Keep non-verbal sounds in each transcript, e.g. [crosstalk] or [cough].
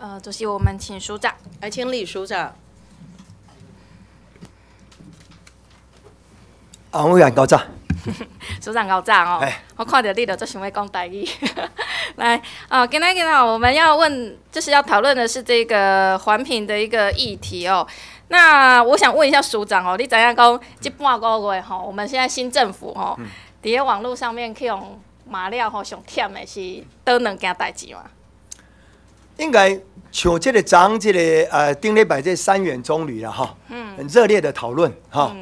呃，主席，我们请署长来，请李署长。安委员高长。[laughs] 署长高长哦，我看到你了，就想要讲待遇 [laughs] 来，啊，今天刚好我们要问，就是要讨论的是这个环评的一个议题哦。那我想问一下署长哦，你怎样讲？这半个月吼，我们现在新政府吼，底下网络上面去用马料吼上贴的是，都能件代志嘛？应该像这个章，这个呃，丁立拜这三元中旅了哈，很热烈的讨论哈。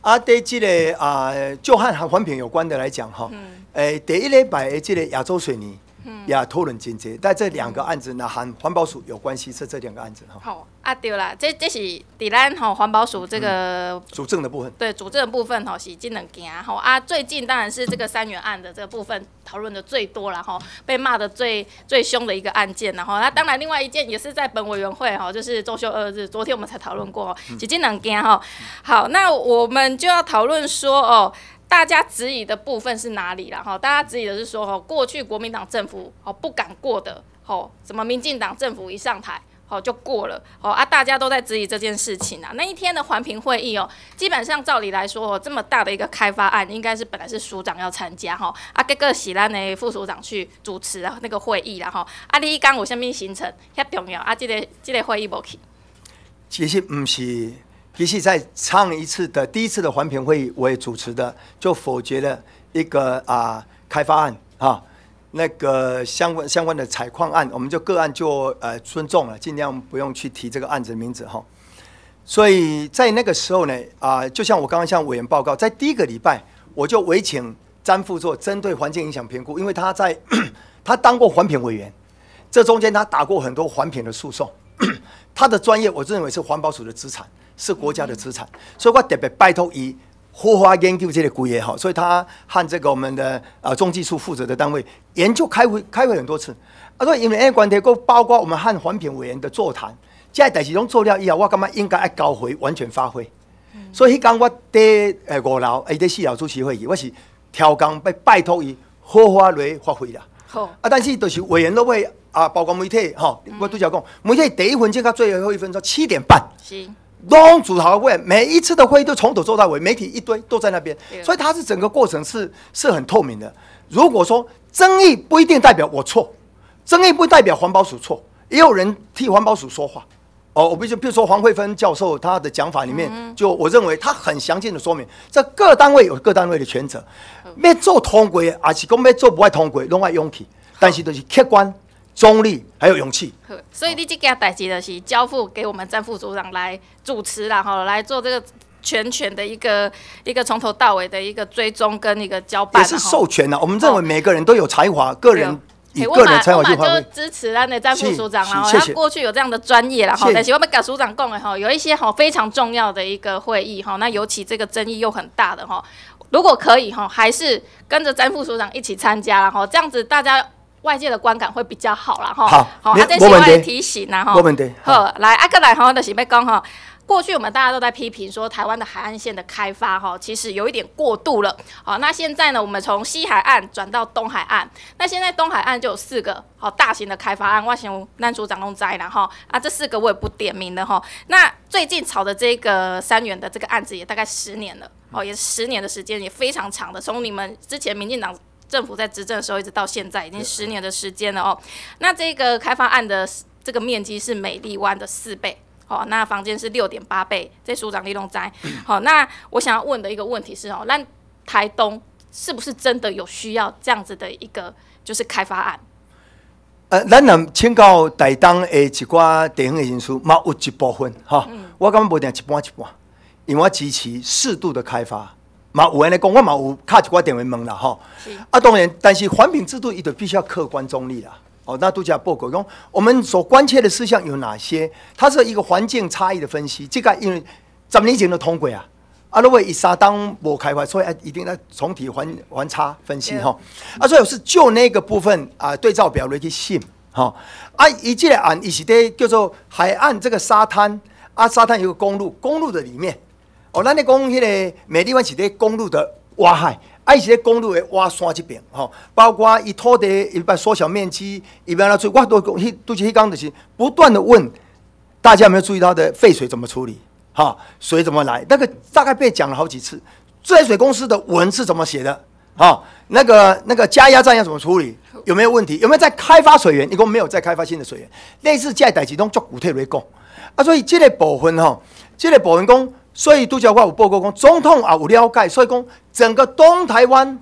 啊，对这个啊，就和和环评有关的来讲哈，诶，第一礼拜的这个亚洲水泥。也拖人进去，但这两个案子呢，含环保署有关系，是这两个案子哈。好，啊对啦，这这是在咱吼环保署这个主政的部分，对主政的部分吼是金能行吼啊。最近当然是这个三元案的这个部分讨论的最多了后被骂的最最凶的一个案件，然后那当然另外一件也是在本委员会哈，就是周休二日，昨天我们才讨论过，是金能行哈。好，那我们就要讨论说哦。大家质疑的部分是哪里了？哈，大家质疑的是说，哈，过去国民党政府哦不敢过的，哦，什么民进党政府一上台，好就过了，哦啊，大家都在质疑这件事情啊。那一天的环评会议哦，基本上照理来说，哦，这么大的一个开发案，应该是本来是署长要参加哈，啊，结个是咱的副署长去主持啊那个会议了哈。啊，你刚有什么行程？遐重要啊？这个这个会议不去，其实不是。其实在上一次的第一次的环评会议，我也主持的，就否决了一个啊开发案啊，那个相关相关的采矿案，我们就个案就呃尊重了，尽量不用去提这个案子名字哈。所以在那个时候呢，啊，就像我刚刚向委员报告，在第一个礼拜，我就委请詹副做针对环境影响评估，因为他在 [coughs] 他当过环评委员，这中间他打过很多环评的诉讼。他的专业，我认为是环保署的资产，是国家的资产，所以我特别拜托伊火花研究这个股也好，所以他和这个我们的呃中技处负责的单位研究开会开会很多次，他说因为哎，关系，够包括我们和环评委员的座谈，在代志中做了以后，我感觉应该要交回完全发挥，所以天我第诶五楼诶第四楼主持会议，我是调工被拜托伊火花来发挥了。啊！但是都是委员都会啊，包括媒体哈，我都要讲，媒体第一分钟到最后一分钟七点半，是当主谈会每一次的会议都从头做到尾，媒体一堆都在那边，所以它是整个过程是是很透明的。如果说争议不一定代表我错，争议不代表环保署错，也有人替环保署说话。哦，我毕竟，比如说黄慧芬教授他的讲法里面，就我认为他很详尽的说明，这各单位有各单位的权责，要做通轨，而是讲没做不爱通轨，拢爱勇气，但是都是客观、中立，还有勇气。所以你这件代志就是交付给我们战副组长来主持，然后来做这个全权的一个一个从头到尾的一个追踪跟一个交办。也是授权的，我们认为每个人都有才华，个人。我满满就支持啦，那詹副署长啦，他过去有这样的专业啦，哈，但是我们跟署长讲的哈，有一些哈非常重要的一个会议哈，那尤其这个争议又很大的哈，如果可以哈，还是跟着詹副署长一起参加，然后这样子大家外界的观感会比较好了哈。好，好，一点小爱提醒啊，哈。好，来，阿再来哈，就是要讲哈。过去我们大家都在批评说台湾的海岸线的开发哈，其实有一点过度了。好，那现在呢，我们从西海岸转到东海岸，那现在东海岸就有四个好大型的开发案，外形男主掌控斋，然后啊，这四个我也不点名了哈。那最近炒的这个三元的这个案子也大概十年了，哦，也是十年的时间，也非常长的。从你们之前民进党政府在执政的时候一直到现在，已经十年的时间了哦。那这个开发案的这个面积是美丽湾的四倍。好，那房间是六点八倍，这署长立龙斋。好，那我想要问的一个问题是：哦，那台东是不是真的有需要这样子的一个就是开发案？呃，咱能请教台东的一寡地方的因素，嘛有一部分哈，我感觉冇定一半一半，因为我支持适度的开发，冇有人来讲我冇有卡一寡电话门啦哈。啊，当然，但是环评制度一定必须要客观中立啦。哦，那都叫报告中，我们所关切的事项有哪些？它是一个环境差异的分析。这个因为十年前解通同轨啊，啊，如果以沙当无开发，所以一定要总体环环差分析哈。啊，所以是就那个部分啊，对照表来去信哈。啊，一进来啊，一是在叫做海岸这个沙滩啊，沙滩有个公路，公路的里面哦，那你讲起个每地方是在公路的挖海。埃及的公路的挖山这边，吼，包括一拖地，一变缩小面积，一变来做挖多东西，都是迄讲就是不断的问大家有没有注意到的废水怎么处理，哈，水怎么来？那个大概被讲了好几次。自来水公司的文是怎么写的？哈，那个那个加压站要怎么处理？有没有问题？有没有在开发水源？一共没有在开发新的水源。类似在集中做古特雷公，啊，所以这类部分哈，这类部分工。所以杜小怪，我报告说，总统啊，我了解，所以讲整个东台湾，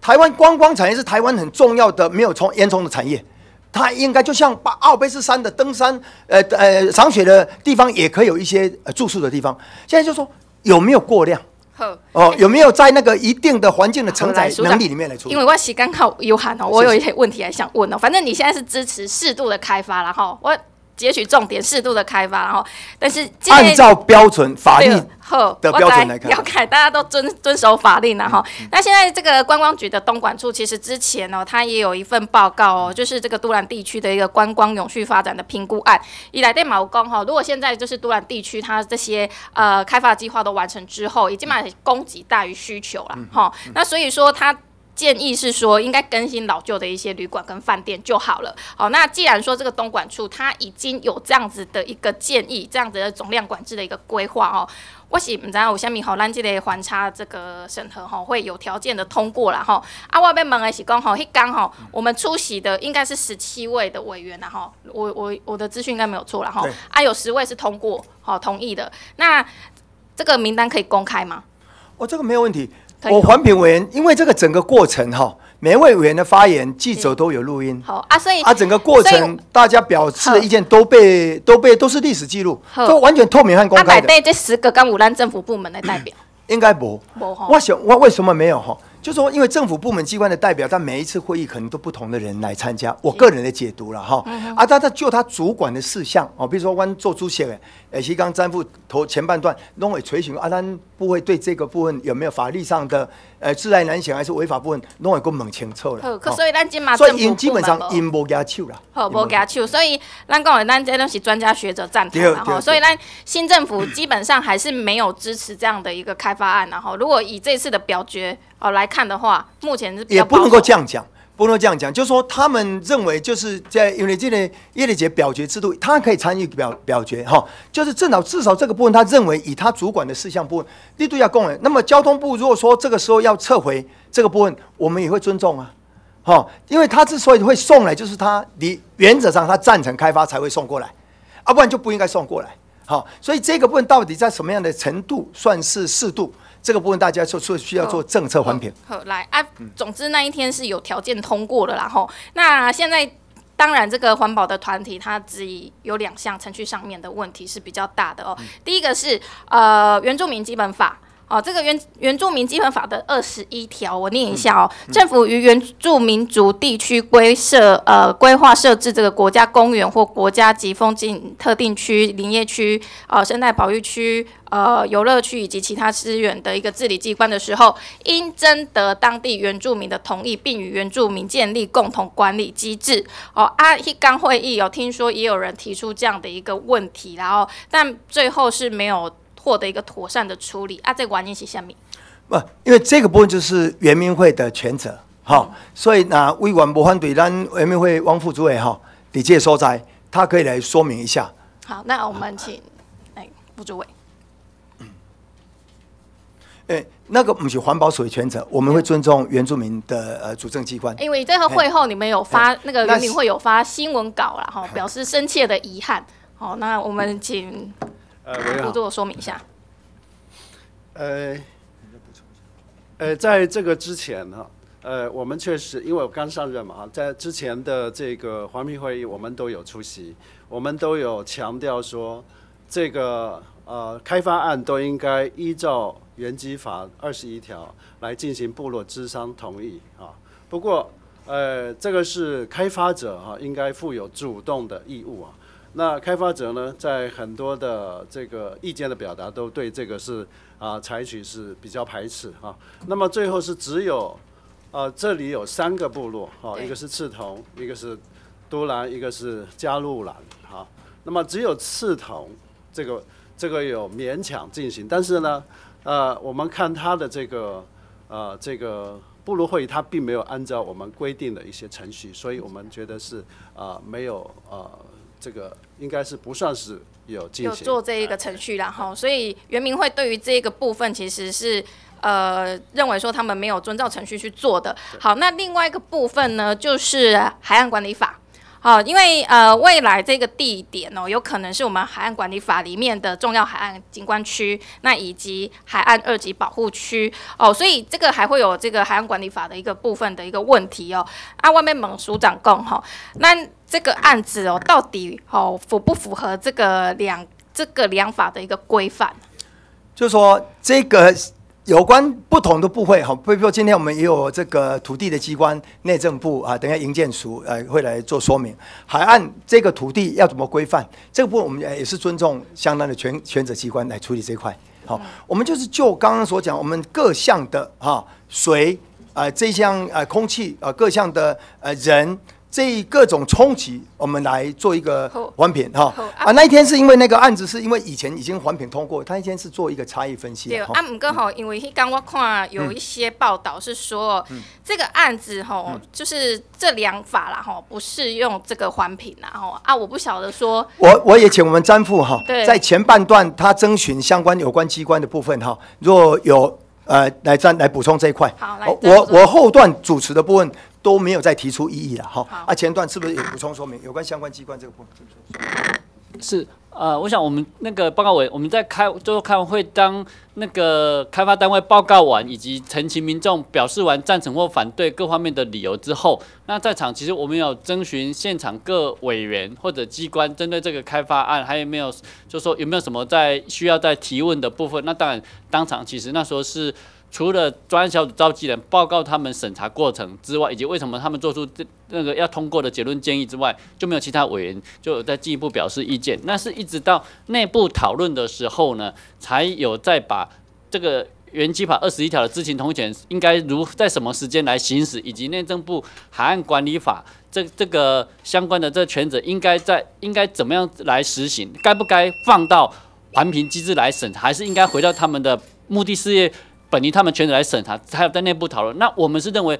台湾观光产业是台湾很重要的、没有从烟囱的产业，它应该就像把奥卑斯山的登山、呃呃赏雪的地方，也可以有一些呃住宿的地方。现在就说有没有过量？呵，哦，有没有在那个一定的环境的承载能力里面来？因为关系刚好有喊哦，我有一些问题还想问哦。反正你现在是支持适度的开发了哈，我。截取重点，适度的开发，然后，但是按照标准法令的标准来看，大家都遵 [laughs] 遵守法令，然后，那现在这个观光局的东莞处，其实之前哦，它也有一份报告哦，就是这个都兰地区的一个观光永续发展的评估案。以来电毛工哈，如果现在就是都兰地区，它这些呃开发计划都完成之后，已经满供给大于需求了哈，那所以说它。建议是说，应该更新老旧的一些旅馆跟饭店就好了。好，那既然说这个东莞处，它已经有这样子的一个建议，这样子的总量管制的一个规划哦，我是唔知有虾米好让这个环差这个审核哈，会有条件的通过了哈。啊，我边门也是刚好，刚好我们出席的应该是十七位的委员然后我我我的资讯应该没有错了哈。啊，有十位是通过，好同意的。那这个名单可以公开吗？哦，这个没有问题。我环评委员，因为这个整个过程哈，每一位委员的发言，记者都有录音。好啊，所以啊，整个过程大家表示的意见都被都被都是历史记录，都完全透明和公开的。那摆在这十个刚武兰政府部门的代表，应该不，无。我想，我为什么没有哈？就说，因为政府部门机关的代表，在每一次会议可能都不同的人来参加。我个人的解读了哈，啊，但他就他主管的事项哦，比如说弯做猪血，呃，西刚詹副头前半段弄尾垂询，阿丹不会对这个部分有没有法律上的。呃，自然难行还是违法部分，拢会个猛清楚了。所以，咱今嘛所以基本上因无加手了，无加手。所以，咱讲的咱这东西专家学者赞同然后，所以咱新政府基本上还是没有支持这样的一个开发案。然后，如果以这次的表决哦来看的话，目前是也不能够这样讲。不能这样讲，就是说他们认为就是在因为这个叶丽杰表决制度，他可以参与表表决哈。就是正好至少这个部分，他认为以他主管的事项部分力度要够了。那么交通部如果说这个时候要撤回这个部分，我们也会尊重啊，哈，因为他之所以会送来，就是他你原则上他赞成开发才会送过来，啊，不然就不应该送过来。好，所以这个部分到底在什么样的程度算是适度？这个部分大家做是需要做政策环评。好，来啊，总之那一天是有条件通过了，然后那现在当然这个环保的团体它只有两项程序上面的问题是比较大的哦。第一个是呃原住民基本法。哦，这个原原住民基本法的二十一条，我念一下哦。政府于原住民族地区规设呃规划设置这个国家公园或国家级风景特定区、林业区、呃生态保育区、呃游乐区以及其他资源的一个治理机关的时候，应征得当地原住民的同意，并与原住民建立共同管理机制。哦，阿一刚会议有听说也有人提出这样的一个问题，然后但最后是没有。获得一个妥善的处理啊，在原因是下面，不，因为这个部分就是圆民会的全责，好，所以那委环保反对，咱圆民会王副主委哈，李介所在，他可以来说明一下。好，那我们请哎副主委，嗯，哎，那个不是环保属于全责，我们会尊重原住民的呃主政机关。因为这个会后你们有发那个原民会有发新闻稿了哈，表示深切的遗憾。好，那我们请。呃，我补充我说明一下。呃，呃，在这个之前哈，呃，我们确实因为我刚上任嘛哈，在之前的这个环评会议，我们都有出席，我们都有强调说，这个呃开发案都应该依照原机法二十一条来进行部落之商同意啊。不过呃，这个是开发者哈应该负有主动的义务啊。那开发者呢，在很多的这个意见的表达都对这个是啊，采取是比较排斥啊。那么最后是只有，啊这里有三个部落哈，一个是赤桐，一个是都兰，一个是加路兰哈。那么只有赤桐这个这个有勉强进行，但是呢，呃，我们看他的这个呃这个部落会议，他并没有按照我们规定的一些程序，所以我们觉得是呃没有呃。这个应该是不算是有进行，有做这一个程序，然后，所以圆明会对于这个部分其实是呃认为说他们没有遵照程序去做的。好，那另外一个部分呢，就是海岸管理法。哦，因为呃，未来这个地点哦，有可能是我们海岸管理法里面的重要海岸景观区，那以及海岸二级保护区哦，所以这个还会有这个海岸管理法的一个部分的一个问题哦。啊，外面猛署长供哈，那这个案子哦，到底哦符不符合这个两这个两法的一个规范？就是说这个。有关不同的部会，好，比如说今天我们也有这个土地的机关，内政部啊，等下营建署呃会来做说明。海岸这个土地要怎么规范，这个部我们也是尊重相当的权权责机关来处理这块。好，我们就是就刚刚所讲，我们各项的哈水啊，这项啊空气啊，各项的呃人。这各种冲击，我们来做一个环评哈啊！那一天是因为那个案子，是因为以前已经环评通过，他那天是做一个差异分析。对啊，唔刚好，因为刚刚我看有一些报道是说，这个案子哈，就是这两法啦吼，不适用这个环评啦吼。啊！我不晓得说，我我也请我们詹副哈，在前半段他征询相关有关机关的部分哈，若有呃来詹来补充这一块，好，我我后段主持的部分。都没有再提出异议了，好啊。前段是不是有补充说明？有关相关机关这个部分是不是？是呃，我想我们那个报告委，我们在开最后开完会，当那个开发单位报告完，以及陈情民众表示完赞成或反对各方面的理由之后，那在场其实我们有征询现场各委员或者机关针对这个开发案还有没有，就是说有没有什么在需要在提问的部分？那当然当场其实那时候是。除了专案小组召集人报告他们审查过程之外，以及为什么他们做出这那个要通过的结论建议之外，就没有其他委员就有在进一步表示意见。那是一直到内部讨论的时候呢，才有在把这个原基法二十一条的知情同意权应该如在什么时间来行使，以及内政部海岸管理法这这个相关的这权责应该在应该怎么样来实行，该不该放到环评机制来审，还是应该回到他们的目的事业？本地他们全责来审查，还有在内部讨论。那我们是认为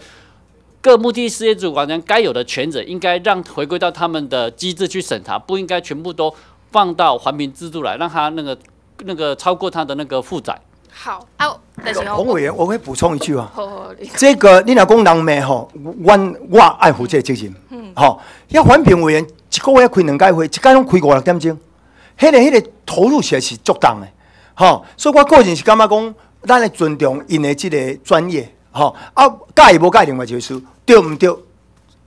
各目的事业主管人该有的权责，应该让回归到他们的机制去审查，不应该全部都放到环评制度来，让他那个那个超过他的那个负载。好啊，洪委员，我会补充一句啊。这个你俩讲人咩吼？我我爱负个责任。嗯，好。要环评委员一个月开两届会，一届拢开五六点钟，迄个迄个投入起来是足当的。好，所以我个人是感觉讲？咱来尊重因的这个专业，吼啊！盖无盖外一回事，对毋对？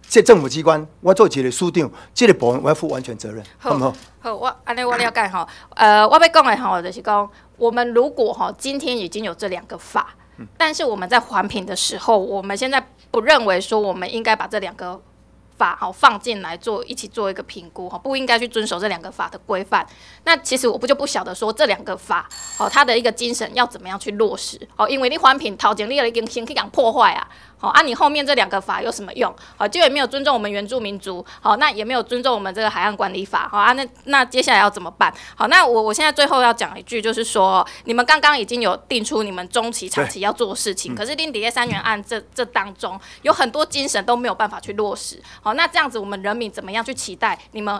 即政府机关，我做一个署长，这个部门我要负完全责任。好，好，好，我安尼我了解吼，呃，我要讲的吼就是讲，我们如果吼今天已经有这两个法，但是我们在环评的时候，我们现在不认为说我们应该把这两个。法好放进来做一起做一个评估哈，不应该去遵守这两个法的规范。那其实我不就不晓得说这两个法哦，它的一个精神要怎么样去落实哦，因为你环评、淘金，你已经先去讲破坏啊。哦，啊，你后面这两个法有什么用？好，就也没有尊重我们原住民族，好，那也没有尊重我们这个海岸管理法，好啊，那那接下来要怎么办？好，那我我现在最后要讲一句，就是说，你们刚刚已经有定出你们中期、长期要做的事情，可是令迪耶三原案这这当中，有很多精神都没有办法去落实，好，那这样子我们人民怎么样去期待你们？